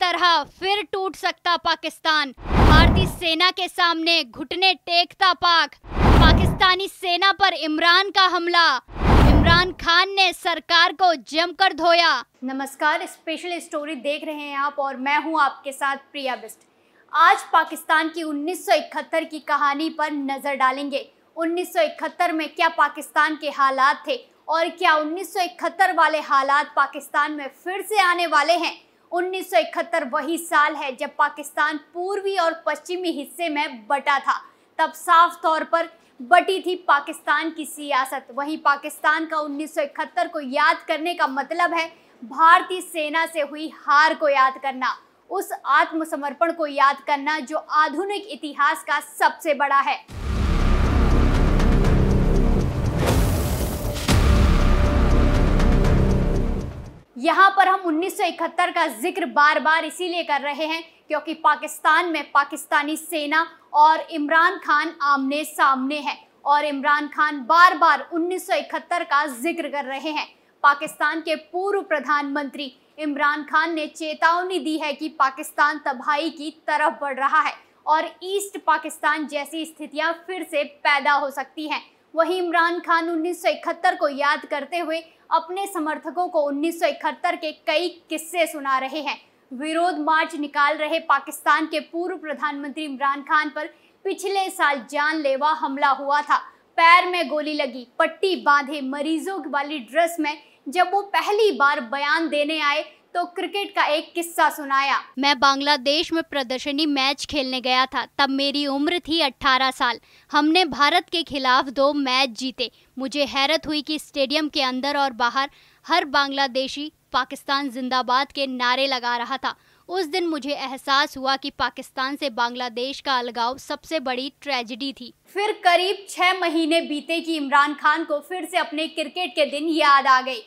तरह फिर टूट सकता पाकिस्तान भारतीय सेना के सामने घुटने टेकता पाक पाकिस्तानी सेना पर इमरान का हमला इमरान खान ने सरकार को जमकर धोया नमस्कार स्पेशल स्टोरी देख रहे हैं आप और मैं हूं आपके साथ प्रिया बिस्ट आज पाकिस्तान की 1971 की कहानी पर नजर डालेंगे 1971 में क्या पाकिस्तान के हालात थे और क्या 1971 वाले हालात पाकिस्तान में फिर से आने वाले हैं उन्नीस वही साल है जब पाकिस्तान पूर्वी और पश्चिमी हिस्से में बटा था तब साफ तौर पर बटी थी पाकिस्तान की सियासत वहीं पाकिस्तान का 1971 को याद करने का मतलब है भारतीय सेना से हुई हार को याद करना उस आत्मसमर्पण को याद करना जो आधुनिक इतिहास का सबसे बड़ा है यहाँ पर हम 1971 का जिक्र बार बार इसीलिए कर रहे हैं क्योंकि पाकिस्तान में पाकिस्तानी सेना और इमरान खान आमने सामने हैं और इमरान खान बार बार 1971 का जिक्र कर रहे हैं पाकिस्तान के पूर्व प्रधानमंत्री इमरान खान ने चेतावनी दी है कि पाकिस्तान तबाही की तरफ बढ़ रहा है और ईस्ट पाकिस्तान जैसी स्थितियां फिर से पैदा हो सकती हैं वहीं इमरान खान उन्नीस को याद करते हुए अपने समर्थकों को उन्नीस के कई किस्से सुना रहे हैं विरोध मार्च निकाल रहे पाकिस्तान के पूर्व प्रधानमंत्री इमरान खान पर पिछले साल जानलेवा हमला हुआ था पैर में गोली लगी पट्टी बांधे मरीजों वाली ड्रेस में जब वो पहली बार बयान देने आए तो क्रिकेट का एक किस्सा सुनाया मैं बांग्लादेश में प्रदर्शनी मैच खेलने गया था तब मेरी उम्र थी 18 साल हमने भारत के खिलाफ दो मैच जीते मुझे हैरत हुई कि स्टेडियम के अंदर और बाहर हर बांग्लादेशी पाकिस्तान जिंदाबाद के नारे लगा रहा था उस दिन मुझे एहसास हुआ कि पाकिस्तान से बांग्लादेश का अलगाव सबसे बड़ी ट्रेजिडी थी फिर करीब छह महीने बीते कि इमरान खान को फिर से अपने क्रिकेट के दिन याद आ गई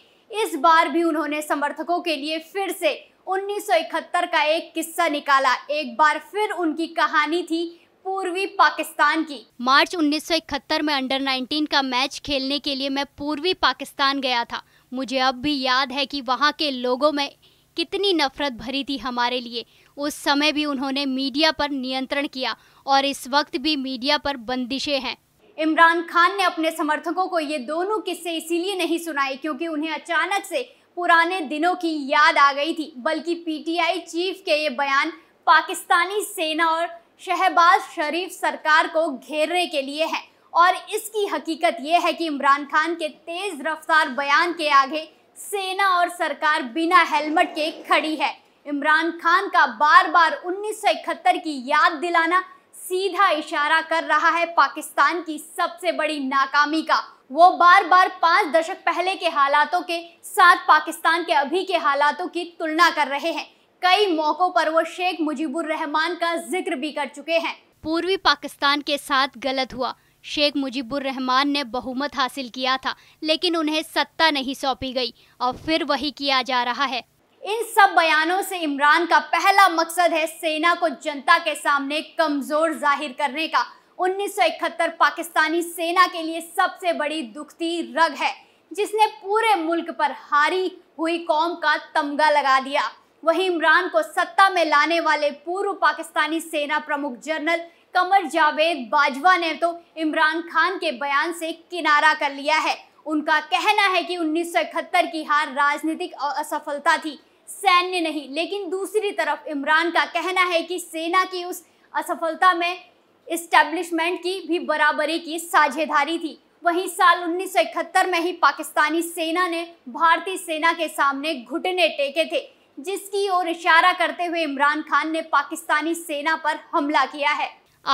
इस बार भी उन्होंने समर्थकों के लिए फिर से 1971 का एक किस्सा निकाला एक बार फिर उनकी कहानी थी पूर्वी पाकिस्तान की मार्च 1971 में अंडर 19 का मैच खेलने के लिए मैं पूर्वी पाकिस्तान गया था मुझे अब भी याद है कि वहाँ के लोगों में कितनी नफरत भरी थी हमारे लिए उस समय भी उन्होंने मीडिया पर नियंत्रण किया और इस वक्त भी मीडिया पर बंदिशें हैं इमरान खान ने अपने समर्थकों को ये दोनों किस्से इसीलिए नहीं सुनाए क्योंकि उन्हें अचानक से पुराने दिनों की याद आ गई थी बल्कि पीटीआई चीफ के ये बयान पाकिस्तानी सेना और शहबाज शरीफ सरकार को घेरने के लिए है और इसकी हकीकत यह है कि इमरान खान के तेज़ रफ्तार बयान के आगे सेना और सरकार बिना हेलमेट के खड़ी है इमरान खान का बार बार उन्नीस की याद दिलाना सीधा इशारा कर रहा है पाकिस्तान की सबसे बड़ी नाकामी का वो बार बार पांच दशक पहले के हालातों के साथ पाकिस्तान के अभी के हालातों की तुलना कर रहे हैं कई मौकों पर वो शेख मुजीबुर रहमान का जिक्र भी कर चुके हैं पूर्वी पाकिस्तान के साथ गलत हुआ शेख मुजीबुर रहमान ने बहुमत हासिल किया था लेकिन उन्हें सत्ता नहीं सौंपी गई और फिर वही किया जा रहा है इन सब बयानों से इमरान का पहला मकसद है सेना को जनता के सामने कमजोर जाहिर करने का 1971 पाकिस्तानी सेना के लिए सबसे बड़ी दुखती रग है जिसने पूरे मुल्क पर हारी हुई कौम का तमगा लगा दिया वहीं इमरान को सत्ता में लाने वाले पूर्व पाकिस्तानी सेना प्रमुख जनरल कमर जावेद बाजवा ने तो इमरान खान के बयान से किनारा कर लिया है उनका कहना है कि 1971 की हार राजनीतिक असफलता थी सैन्य नहीं लेकिन दूसरी तरफ इमरान का कहना है कि सेना की उस असफलता में इस्टेब्लिशमेंट की भी बराबरी की साझेदारी थी वहीं साल 1971 में ही पाकिस्तानी सेना ने भारतीय सेना के सामने घुटने टेके थे जिसकी ओर इशारा करते हुए इमरान खान ने पाकिस्तानी सेना पर हमला किया है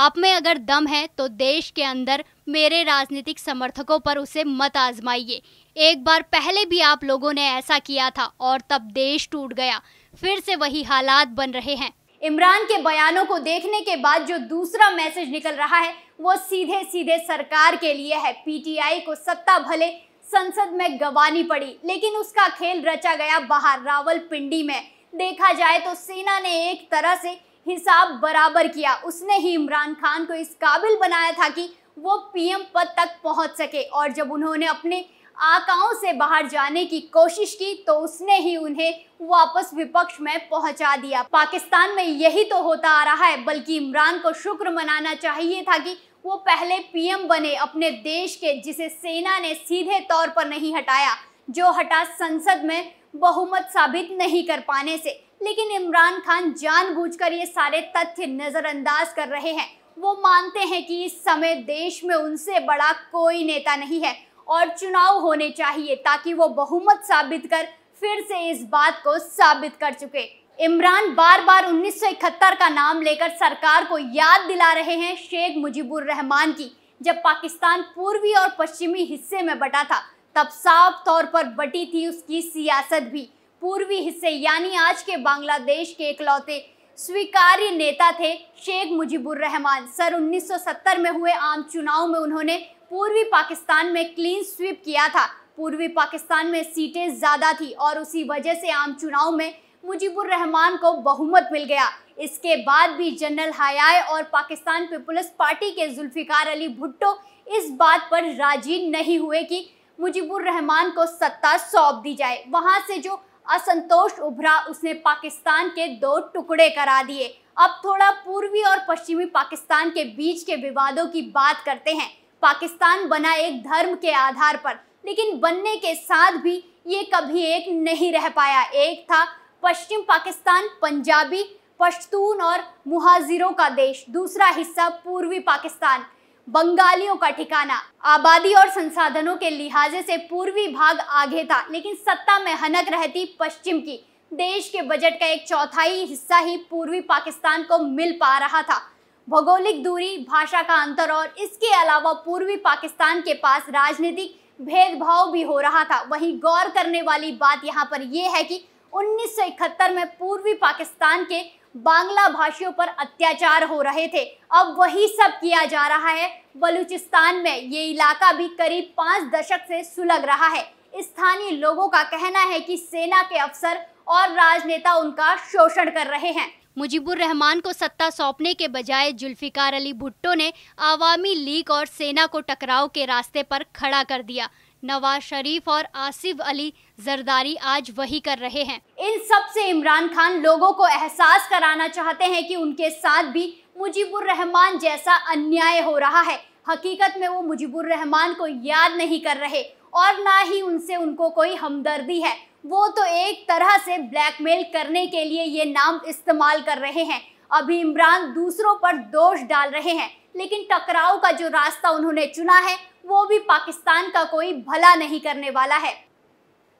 आप में अगर दम है तो देश के अंदर मेरे राजनीतिक समर्थकों पर उसे मत आजमाइए एक बार पहले भी आप लोगों ने ऐसा किया था और तब देश टूट गया फिर से वही हालात बन रहे हैं इमरान के बयानों को देखने के बाद जो दूसरा मैसेज निकल रहा है वो सीधे सीधे सरकार के लिए है पीटीआई को सत्ता भले संसद में गवानी पड़ी लेकिन उसका खेल रचा गया बाहर रावल पिंडी में देखा जाए तो सेना ने एक तरह से हिसाब बराबर किया उसने ही इमरान खान को इस काबिल बनाया था कि वो पीएम पद तक पहुंच सके और जब उन्होंने अपने आकाओं से बाहर जाने की कोशिश की तो उसने ही उन्हें वापस विपक्ष में पहुंचा दिया पाकिस्तान में यही तो होता आ रहा है बल्कि इमरान को शुक्र मनाना चाहिए था कि वो पहले पीएम बने अपने देश के जिसे सेना ने सीधे तौर पर नहीं हटाया जो हटा संसद में बहुमत साबित नहीं कर पाने से लेकिन इमरान खान जानबूझकर ये सारे तथ्य नज़रअंदाज कर रहे हैं वो मानते हैं कि इस समय देश में उनसे बड़ा कोई नेता नहीं है और चुनाव होने चाहिए ताकि वो बहुमत साबित कर फिर से इस बात को साबित कर चुके इमरान बार बार उन्नीस का नाम लेकर सरकार को याद दिला रहे हैं शेख मुजीबुर रहमान की जब पाकिस्तान पूर्वी और पश्चिमी हिस्से में बटा था तब साफ तौर पर बटी थी उसकी सियासत भी पूर्वी हिस्से यानी आज के बांग्लादेश के इकलौते स्वीकार्य नेता थे शेख मुजीबुर रहमान सर 1970 में हुए आम चुनाव में उन्होंने पूर्वी पाकिस्तान में क्लीन स्वीप किया था पूर्वी पाकिस्तान में सीटें ज़्यादा थी और उसी वजह से आम चुनाव में मुजीबुर रहमान को बहुमत मिल गया इसके बाद भी जनरल हयाए और पाकिस्तान पीपुल्स पार्टी के जुल्फ़िकार अली भुट्टो इस बात पर राजी नहीं हुए कि मुजीबुर रहमान को सत्ता सौंप दी जाए वहाँ से जो असंतोष उभरा उसने पाकिस्तान के दो टुकड़े करा दिए अब थोड़ा पूर्वी और पश्चिमी पाकिस्तान के बीच के विवादों की बात करते हैं पाकिस्तान बना एक धर्म के आधार पर लेकिन बनने के साथ भी ये कभी एक नहीं रह पाया एक था पश्चिम पाकिस्तान पंजाबी पश्तून और मुहाजिरों का देश दूसरा हिस्सा पूर्वी पाकिस्तान बंगालियों का ठिकाना आबादी और संसाधनों के लिहाजे से पूर्वी भाग आगे था लेकिन सत्ता में हनक रहती पश्चिम की देश के बजट का एक चौथाई हिस्सा ही पूर्वी पाकिस्तान को मिल पा रहा था भौगोलिक दूरी भाषा का अंतर और इसके अलावा पूर्वी पाकिस्तान के पास राजनीतिक भेदभाव भी हो रहा था वहीं गौर करने वाली बात यहाँ पर यह है कि 1971 में पूर्वी पाकिस्तान के बांग्ला भाषियों पर अत्याचार हो रहे थे अब वही सब किया जा रहा है बलूचिस्तान में ये इलाका भी करीब पाँच दशक से सुलग रहा है स्थानीय लोगों का कहना है कि सेना के अफसर और राजनेता उनका शोषण कर रहे हैं मुजीबुर रहमान को सत्ता सौंपने के बजाय जुल्फिकार अली भुट्टो ने आवामी लीग और सेना को टकराव के रास्ते पर खड़ा कर दिया नवाज शरीफ और आसिफ अली जरदारी आज वही कर रहे हैं इन सब से इमरान खान लोगों को एहसास कराना चाहते हैं कि उनके साथ भी मुजीबुर रहमान जैसा अन्याय हो रहा है हकीकत में वो मुजीबुर रहमान को याद नहीं कर रहे और ना ही उनसे उनको कोई हमदर्दी है वो तो एक तरह से ब्लैकमेल करने के लिए ये नाम इस्तेमाल कर रहे हैं अभी इमरान दूसरों पर दोष डाल रहे हैं लेकिन टकराव का जो रास्ता उन्होंने चुना है वो भी पाकिस्तान का कोई भला नहीं करने वाला है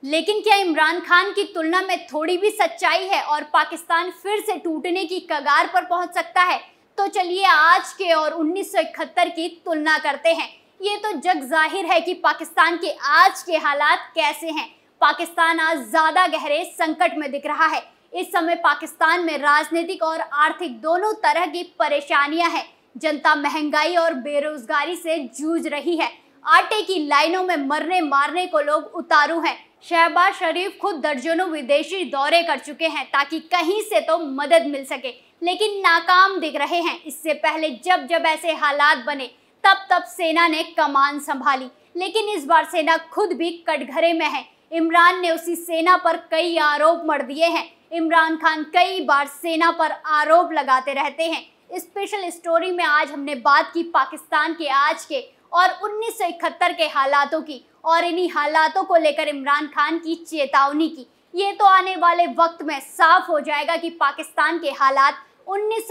लेकिन क्या इमरान खान की तुलना में थोड़ी भी सच्चाई है और पाकिस्तान फिर से टूटने की कगार पर पहुंच सकता है तो चलिए आज के और उन्नीस की तुलना करते हैं ये तो जग जाहिर है कि पाकिस्तान के आज के हालात कैसे हैं पाकिस्तान आज ज्यादा गहरे संकट में दिख रहा है इस समय पाकिस्तान में राजनीतिक और आर्थिक दोनों तरह की परेशानियां हैं जनता महंगाई और बेरोजगारी से जूझ रही है आटे की लाइनों में मरने मारने को लोग उतारू हैं शहबाज शरीफ खुद दर्जनों विदेशी दौरे कर चुके हैं ताकि कहीं से तो मदद मिल सके लेकिन नाकाम दिख रहे हैं इससे पहले जब जब ऐसे हालात बने तब तब सेना ने कमान संभाली लेकिन इस बार सेना खुद भी कटघरे में है इमरान ने उसी सेना पर कई आरोप मर दिए हैं इमरान खान कई बार सेना पर आरोप लगाते रहते हैं स्पेशल स्टोरी में आज हमने बात की पाकिस्तान के आज के और उन्नीस के हालातों की और इन्हीं हालातों को लेकर इमरान खान की चेतावनी की ये तो आने वाले वक्त में साफ हो जाएगा कि पाकिस्तान के हालात उन्नीस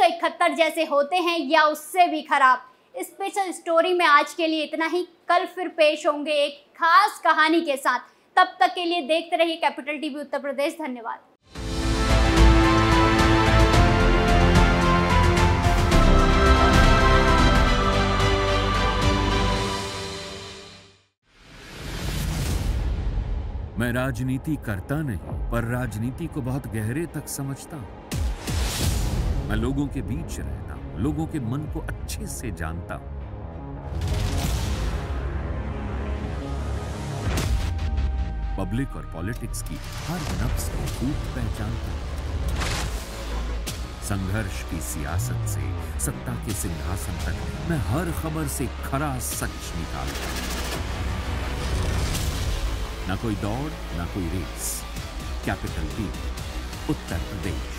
जैसे होते हैं या उससे भी खराब स्पेशल स्टोरी में आज के लिए इतना ही कल फिर पेश होंगे एक खास कहानी के साथ तब तक के लिए देखते रहिए कैपिटल टीवी उत्तर प्रदेश धन्यवाद मैं राजनीति करता नहीं पर राजनीति को बहुत गहरे तक समझता हूं मैं लोगों के बीच रहता हूं लोगों के मन को अच्छे से जानता हूं पब्लिक और पॉलिटिक्स की हर नफ्स को खूब पहचानता संघर्ष की सियासत से सत्ता के सिंहासन तक मैं हर खबर से खरा सच निकालता हूं ना कोई दौड़ ना कोई रेस कैपिटल टीम उत्तर प्रदेश